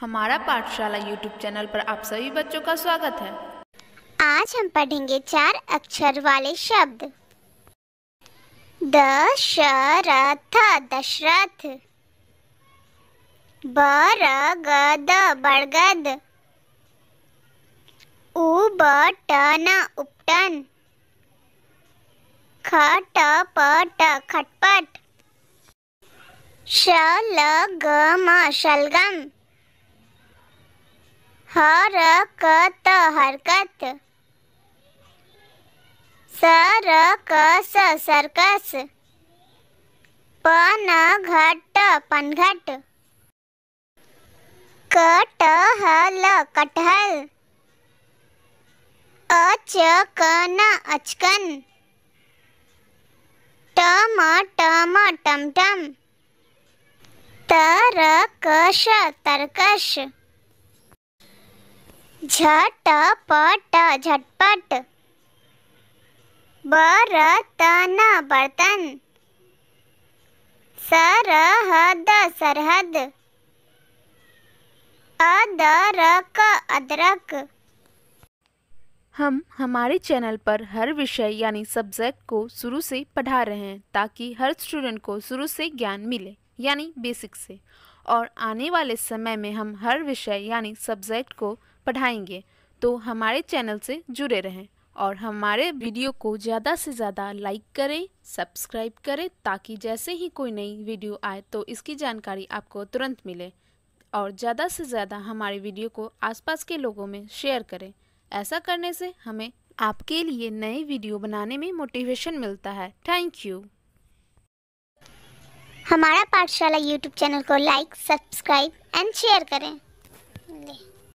हमारा Pathshala YouTube channel पर आप सभी बच्चों का स्वागत है आज हम पढ़ेंगे चार अक्षर वाले शब्द दशरथ दशरथ बरगद बरगद उबटन उपटन खटपट खटपट शलगम शलगम हरकत हरकत सरकस सरकस पनघट पनघट कटहल कटहल अचकन अचकन टम टम टम टम तरकश तरकश पट झटपट बरतन बर्तन सरहद सरहद अदरक अदरक हम हमारे चैनल पर हर विषय यानी सब्जेक्ट को शुरू से पढ़ा रहे हैं ताकि हर स्टूडेंट को शुरू से ज्ञान मिले यानी बेसिक से और आने वाले समय में हम हर विषय यानी सब्जेक्ट को पढ़ाएंगे तो हमारे चैनल से जुड़े रहें और हमारे वीडियो को ज़्यादा से ज़्यादा लाइक करें सब्सक्राइब करें ताकि जैसे ही कोई नई वीडियो आए तो इसकी जानकारी आपको तुरंत मिले और ज़्यादा से ज़्यादा हमारे वीडियो को आसपास के लोगों में शेयर करें ऐसा करने से हमें आपके लिए नए वीडियो बनाने में मोटिवेशन मिलता है थैंक यू हमारा पाठशाला यूट्यूब चैनल को लाइक सब्सक्राइब एंड शेयर करें